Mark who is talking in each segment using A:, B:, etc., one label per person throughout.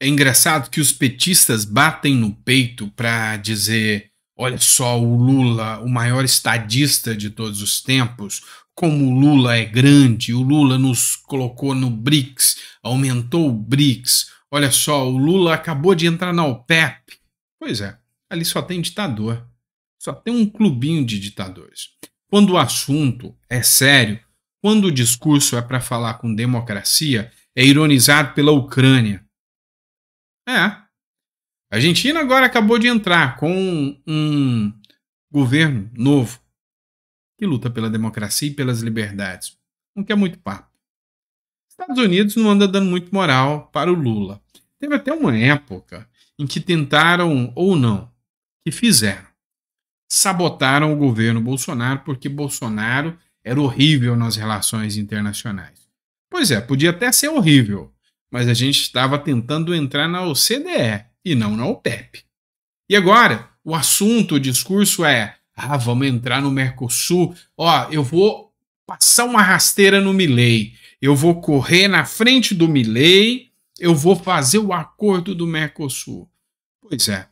A: É engraçado que os petistas batem no peito para dizer: olha só, o Lula, o maior estadista de todos os tempos, como o Lula é grande, o Lula nos colocou no BRICS, aumentou o BRICS. Olha só, o Lula acabou de entrar na OPEP. Pois é, ali só tem ditador. Só tem um clubinho de ditadores. Quando o assunto é sério, quando o discurso é para falar com democracia, é ironizado pela Ucrânia é. A Argentina agora acabou de entrar com um governo novo que luta pela democracia e pelas liberdades. Não quer é muito papo. Estados Unidos não anda dando muito moral para o Lula. Teve até uma época em que tentaram, ou não, que fizeram. Sabotaram o governo Bolsonaro porque Bolsonaro era horrível nas relações internacionais. Pois é, podia até ser horrível, mas a gente estava tentando entrar na OCDE e não na OPEP. E agora, o assunto, o discurso é: ah, vamos entrar no Mercosul, ó, eu vou passar uma rasteira no Milei, eu vou correr na frente do Milei, eu vou fazer o acordo do Mercosul. Pois é,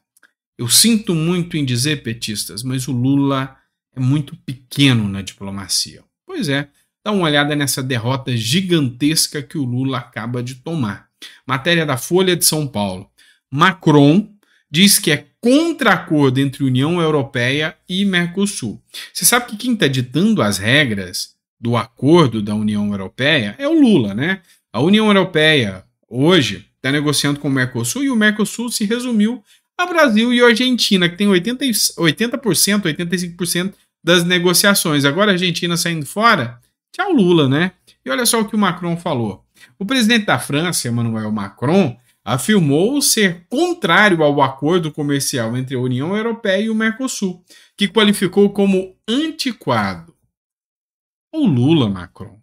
A: eu sinto muito em dizer, petistas, mas o Lula é muito pequeno na diplomacia. Pois é, Dá uma olhada nessa derrota gigantesca que o Lula acaba de tomar. Matéria da Folha de São Paulo. Macron diz que é contra acordo entre União Europeia e Mercosul. Você sabe que quem está ditando as regras do acordo da União Europeia é o Lula, né? A União Europeia hoje está negociando com o Mercosul e o Mercosul se resumiu a Brasil e a Argentina, que tem 80%, 80% 85% das negociações. Agora a Argentina saindo fora, Tchau, Lula, né? E olha só o que o Macron falou. O presidente da França, Emmanuel Macron, afirmou ser contrário ao acordo comercial entre a União Europeia e o Mercosul, que qualificou como antiquado. O Lula, Macron.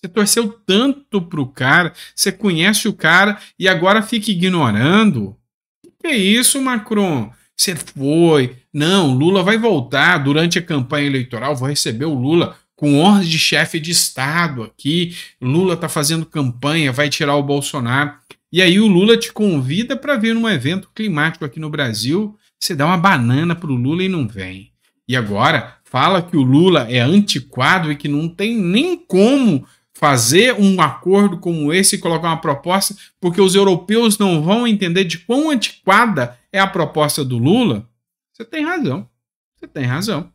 A: Você torceu tanto pro cara, você conhece o cara e agora fica ignorando? Que é isso, Macron? Você foi. Não, Lula vai voltar durante a campanha eleitoral, vou receber o Lula com honras de chefe de Estado aqui. Lula está fazendo campanha, vai tirar o Bolsonaro. E aí o Lula te convida para vir num evento climático aqui no Brasil. Você dá uma banana para o Lula e não vem. E agora fala que o Lula é antiquado e que não tem nem como fazer um acordo como esse e colocar uma proposta, porque os europeus não vão entender de quão antiquada é a proposta do Lula. Você tem razão. Você tem razão.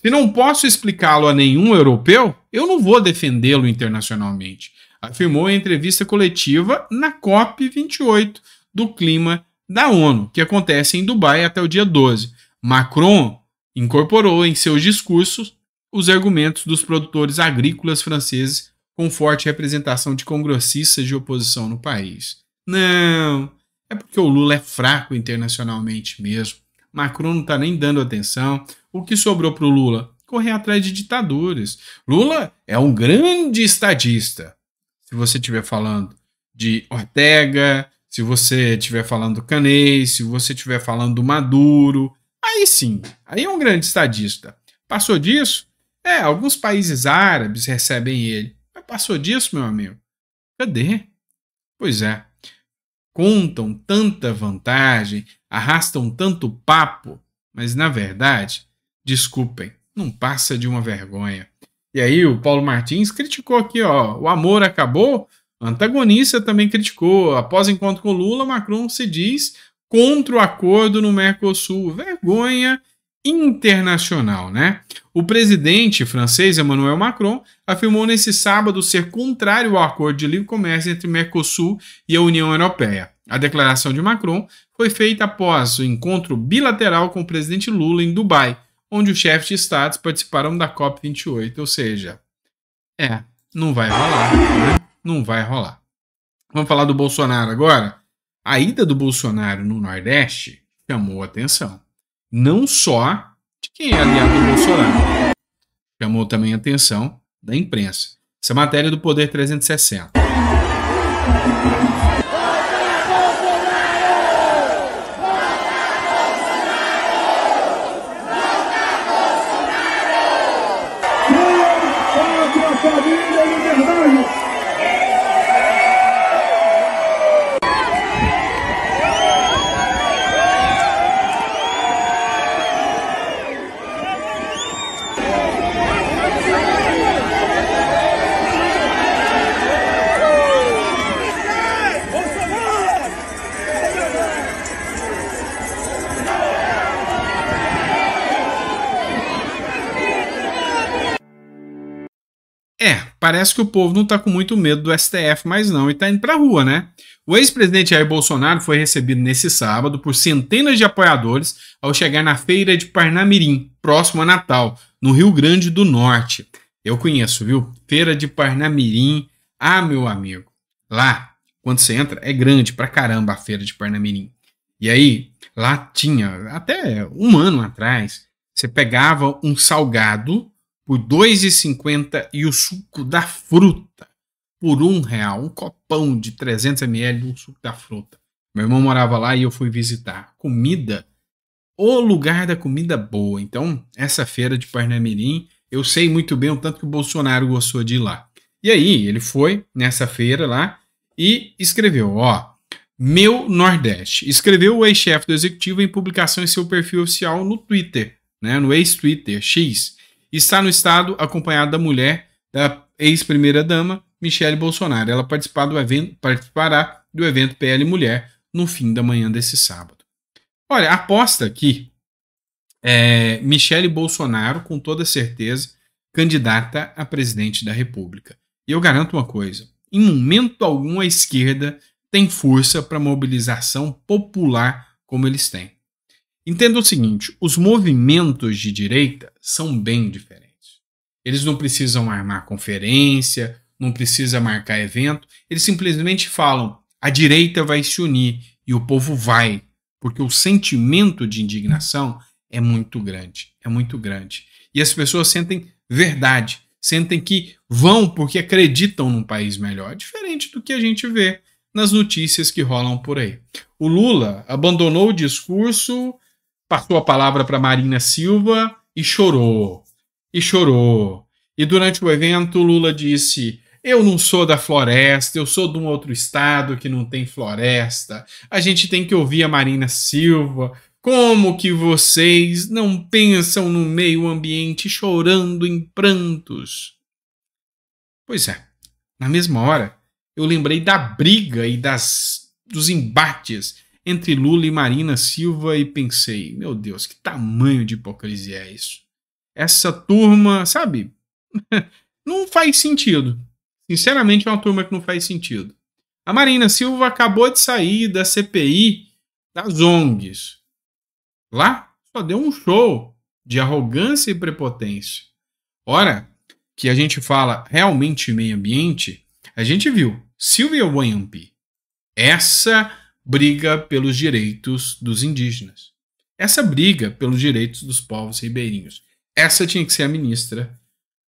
A: Se não posso explicá-lo a nenhum europeu, eu não vou defendê-lo internacionalmente, afirmou em entrevista coletiva na COP28 do clima da ONU, que acontece em Dubai até o dia 12. Macron incorporou em seus discursos os argumentos dos produtores agrícolas franceses com forte representação de congressistas de oposição no país. Não, é porque o Lula é fraco internacionalmente mesmo. Macron não está nem dando atenção o que sobrou para o Lula? Correr atrás de ditadores. Lula é um grande estadista. Se você estiver falando de Ortega, se você estiver falando do Canês, se você estiver falando do Maduro, aí sim, aí é um grande estadista. Passou disso? É, alguns países árabes recebem ele. Mas passou disso, meu amigo? Cadê? Pois é. Contam tanta vantagem, arrastam tanto papo, mas na verdade desculpem, não passa de uma vergonha. E aí o Paulo Martins criticou aqui, ó, o amor acabou. Antagonista também criticou. Após encontro com Lula, Macron se diz contra o acordo no Mercosul. Vergonha internacional, né? O presidente francês Emmanuel Macron afirmou nesse sábado ser contrário ao acordo de livre comércio entre Mercosul e a União Europeia. A declaração de Macron foi feita após o encontro bilateral com o presidente Lula em Dubai onde os chefes de estados participaram da COP28, ou seja, é, não vai rolar, né? não vai rolar. Vamos falar do Bolsonaro agora? A ida do Bolsonaro no Nordeste chamou atenção. Não só de quem é aliado do Bolsonaro, chamou também atenção da imprensa. Essa matéria é do Poder 360. Parece que o povo não está com muito medo do STF mais não e está indo para a rua, né? O ex-presidente Jair Bolsonaro foi recebido nesse sábado por centenas de apoiadores ao chegar na feira de Parnamirim, próximo a Natal, no Rio Grande do Norte. Eu conheço, viu? Feira de Parnamirim. Ah, meu amigo. Lá, quando você entra, é grande pra caramba a feira de Parnamirim. E aí, lá tinha, até um ano atrás, você pegava um salgado por R$ 2,50 e o suco da fruta por um real, um copão de 300 ml do suco da fruta. Meu irmão morava lá e eu fui visitar. Comida, o lugar da comida boa. Então, essa feira de Parnamirim, eu sei muito bem o tanto que o Bolsonaro gostou de ir lá. E aí, ele foi nessa feira lá e escreveu, ó, meu Nordeste. Escreveu o ex-chefe do executivo em publicação em seu perfil oficial no Twitter, né, no ex-Twitter X está no estado acompanhado da mulher da ex-primeira-dama, Michele Bolsonaro. Ela participar do evento, participará do evento PL Mulher no fim da manhã desse sábado. Olha, aposta que é, Michele Bolsonaro, com toda certeza, candidata a presidente da República. E eu garanto uma coisa: em momento algum a esquerda tem força para mobilização popular como eles têm. Entenda o seguinte: os movimentos de direita são bem diferentes. Eles não precisam armar conferência, não precisa marcar evento, eles simplesmente falam: a direita vai se unir e o povo vai, porque o sentimento de indignação é muito grande, é muito grande. E as pessoas sentem verdade, sentem que vão porque acreditam num país melhor, diferente do que a gente vê nas notícias que rolam por aí. O Lula abandonou o discurso passou a palavra para Marina Silva e chorou. E chorou. E durante o evento, Lula disse: Eu não sou da floresta, eu sou de um outro estado que não tem floresta. A gente tem que ouvir a Marina Silva. Como que vocês não pensam no meio ambiente chorando em prantos? Pois é, na mesma hora, eu lembrei da briga e das, dos embates entre Lula e Marina Silva e pensei, meu Deus, que tamanho de hipocrisia é isso? Essa turma, sabe? não faz sentido. Sinceramente, é uma turma que não faz sentido. A Marina Silva acabou de sair da CPI das ONGs. Lá só deu um show de arrogância e prepotência. Ora, que a gente fala realmente meio ambiente, a gente viu Silvia Wamp. Essa briga pelos direitos dos indígenas. Essa briga pelos direitos dos povos ribeirinhos. Essa tinha que ser a ministra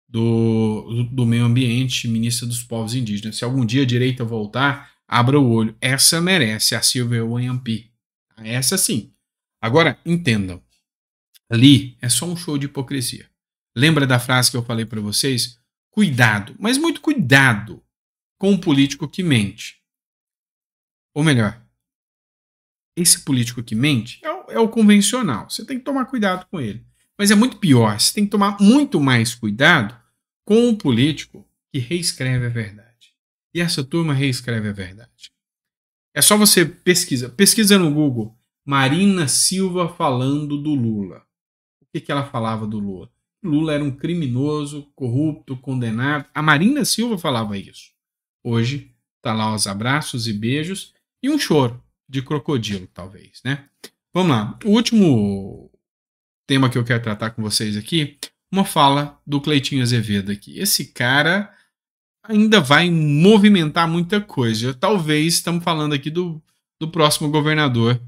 A: do, do Meio Ambiente, ministra dos Povos Indígenas. Se algum dia a direita voltar, abra o olho. Essa merece a Silvia Wanyampi. Tá? Essa sim. Agora, entendam. Ali é só um show de hipocrisia. Lembra da frase que eu falei para vocês? Cuidado, mas muito cuidado com um político que mente. Ou melhor, esse político que mente é o, é o, convencional. Você tem que tomar cuidado com ele. Mas é muito pior. Você tem que tomar muito mais cuidado com o político que reescreve a verdade. E essa turma reescreve a verdade. É só você pesquisa, pesquisa no Google Marina Silva falando do Lula. O que, que ela falava do Lula? Lula era um criminoso, corrupto, condenado. A Marina Silva falava isso. Hoje está lá os abraços e beijos e um choro de crocodilo, talvez, né? Vamos lá. O último tema que eu quero tratar com vocês aqui, uma fala do Cleitinho Azevedo aqui. Esse cara ainda vai movimentar muita coisa. Talvez estamos falando aqui do, do próximo governador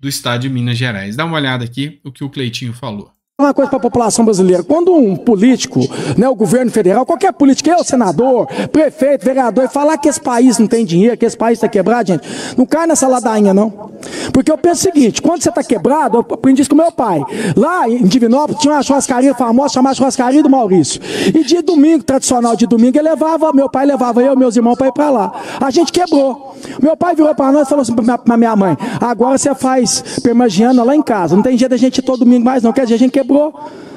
A: do estado de Minas Gerais. Dá uma olhada aqui o que o Cleitinho
B: falou uma coisa para a população brasileira. Quando um político, né, o governo federal, qualquer político, eu, senador, prefeito, vereador, e falar que esse país não tem dinheiro, que esse país está quebrado, gente, não cai nessa ladainha, não. Porque eu penso o seguinte, quando você está quebrado, eu aprendi isso com meu pai. Lá em Divinópolis tinha uma churrascaria famosa, chamada Churrascaria do Maurício. E de domingo, tradicional de domingo, ele levava, meu pai levava eu e meus irmãos para ir para lá. A gente quebrou. Meu pai virou para nós e falou assim para minha mãe, agora você faz permagiana lá em casa, não tem jeito da gente ir todo domingo mais não, quer dizer, a gente quebrou quebrou.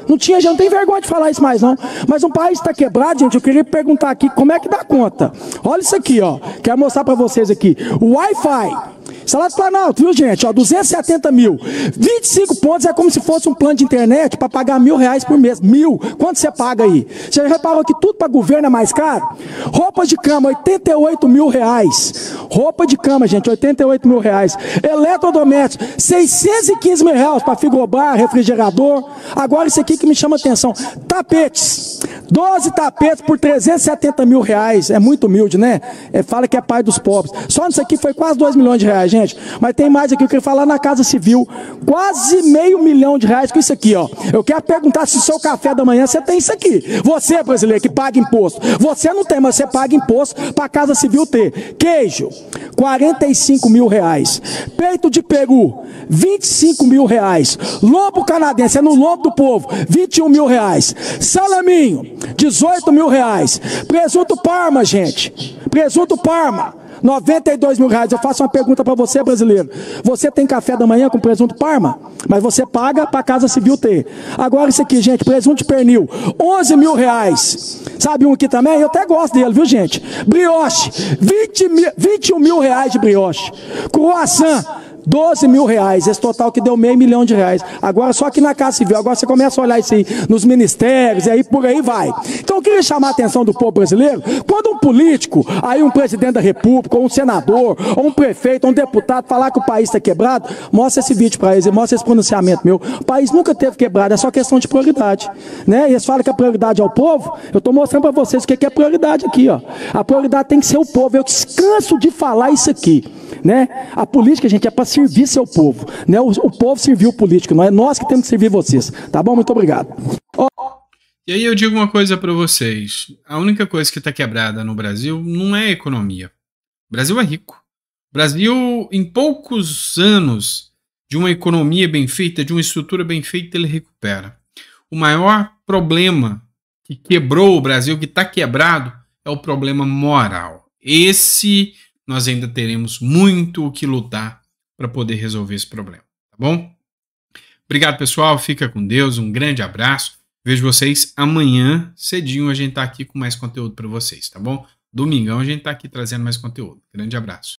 B: Não tinha, não tem vergonha de falar isso mais, não. Mas um país está quebrado, gente, eu queria perguntar aqui como é que dá conta. Olha isso aqui, ó. Quero mostrar para vocês aqui. O Wi-Fi Salário do Planalto, viu, gente? Ó, 270 mil. 25 pontos é como se fosse um plano de internet para pagar mil reais por mês. Mil. Quanto você paga aí? Você já reparou que tudo para governo é mais caro? Roupas de cama, 88 mil reais. Roupa de cama, gente, 88 mil reais. Eletrodoméstico, 615 mil reais para frigobar, refrigerador. Agora isso aqui que me chama atenção. Tapetes. 12 tapetes por 370 mil reais. É muito humilde, né? É, fala que é pai dos pobres. Só nisso aqui foi quase 2 milhões de reais gente? Mas tem mais aqui, eu queria falar na Casa Civil. Quase meio milhão de reais com isso aqui, ó. Eu quero perguntar se o seu café da manhã você tem isso aqui. Você, brasileiro, que paga imposto. Você não tem, mas você paga imposto para a Casa Civil ter. Queijo, 45 mil reais. Peito de peru, 25 mil reais. Lobo canadense, é no lombo do povo, 21 mil reais. Salaminho, 18 mil reais. Presunto parma, gente. Presunto parma. 92 mil reais. Eu faço uma pergunta para você, brasileiro. Você tem café da manhã com presunto parma, mas você paga para a Casa Civil ter. Agora isso aqui, gente, presunto de pernil, 11 mil reais. Sabe um aqui também? Eu até gosto dele, viu, gente? Brioche, 20 mil, 21 mil reais de brioche. Croissant, 12 mil reais, esse total que deu meio milhão de reais. Agora só que na Casa Civil, agora você começa a olhar isso aí nos ministérios, e aí por aí vai. Então eu queria chamar a atenção do povo brasileiro, quando um político, aí um presidente da república, ou um senador, ou um prefeito, ou um deputado, falar que o país está quebrado, mostra esse vídeo para eles, mostra esse pronunciamento meu. O país nunca teve quebrado, é só questão de prioridade. Né? E eles falam que a prioridade é o povo, eu estou mostrando para vocês o que é prioridade aqui. Ó. A prioridade tem que ser o povo, eu descanso de falar isso aqui. Né? A política, gente, é para servir seu povo. Né? O, o, povo serviu o político, não é nós que temos que servir vocês. Tá bom? Muito obrigado. Oh.
A: E aí eu digo uma coisa para vocês. A única coisa que está quebrada no Brasil não é a economia. O Brasil é rico. O Brasil, em poucos anos de uma economia bem feita, de uma estrutura bem feita, ele recupera. O maior problema que quebrou o Brasil, que está quebrado, é o problema moral. Esse nós ainda teremos muito o que lutar para poder resolver esse problema, tá bom? Obrigado, pessoal. Fica com Deus. Um grande abraço. Vejo vocês amanhã cedinho. A gente tá aqui com mais conteúdo para vocês, tá bom? Domingão a gente tá aqui trazendo mais conteúdo. Grande abraço.